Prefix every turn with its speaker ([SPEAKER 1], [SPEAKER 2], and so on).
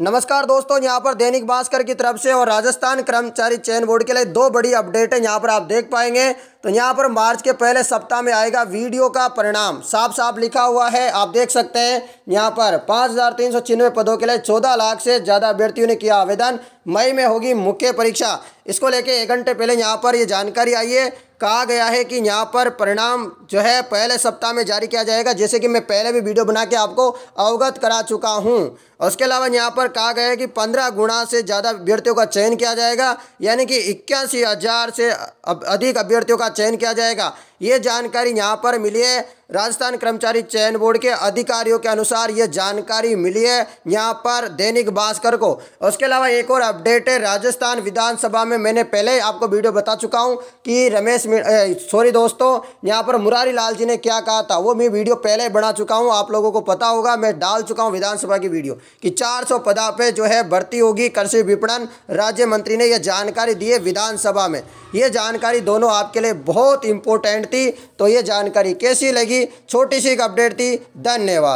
[SPEAKER 1] नमस्कार दोस्तों यहाँ पर दैनिक भास्कर की तरफ से और राजस्थान कर्मचारी चयन बोर्ड के लिए दो बड़ी अपडेट है यहाँ पर आप देख पाएंगे तो यहाँ पर मार्च के पहले सप्ताह में आएगा वीडियो का परिणाम साफ साफ लिखा हुआ है आप देख सकते हैं यहाँ पर पाँच हज़ार तीन सौ छियानवे पदों के लिए चौदह लाख से ज़्यादा अभ्यर्थियों ने किया आवेदन मई में होगी मुख्य परीक्षा इसको लेके एक घंटे पहले यहाँ पर ये यह जानकारी आई है कहा गया है कि यहाँ पर परिणाम जो है पहले सप्ताह में जारी किया जाएगा जैसे कि मैं पहले भी वीडियो बना के आपको अवगत करा चुका हूँ उसके अलावा यहाँ पर कहा गया है कि पंद्रह गुणा से ज़्यादा अभ्यर्थियों का चयन किया जाएगा यानी कि इक्यासी हज़ार से अधिक अभ्यर्थियों का चयन किया जाएगा ये जानकारी यहाँ पर मिली है राजस्थान कर्मचारी चयन बोर्ड के अधिकारियों के अनुसार ये जानकारी मिली है यहाँ पर दैनिक भास्कर को उसके अलावा एक और अपडेट है राजस्थान विधानसभा में मैंने पहले आपको वीडियो बता चुका हूँ कि रमेश सॉरी दोस्तों यहाँ पर मुरारी लाल जी ने क्या कहा था वो मैं वीडियो पहले बना चुका हूँ आप लोगों को पता होगा मैं डाल चुका हूँ विधानसभा की वीडियो कि चार पदा पे जो है भर्ती होगी कृषि विपणन राज्य मंत्री ने यह जानकारी दी है विधानसभा में ये जानकारी दोनों आपके लिए बहुत इंपॉर्टेंट अपडेट थी तो ये जानकारी कैसी लगी छोटी सी एक अपडेट थी धन्यवाद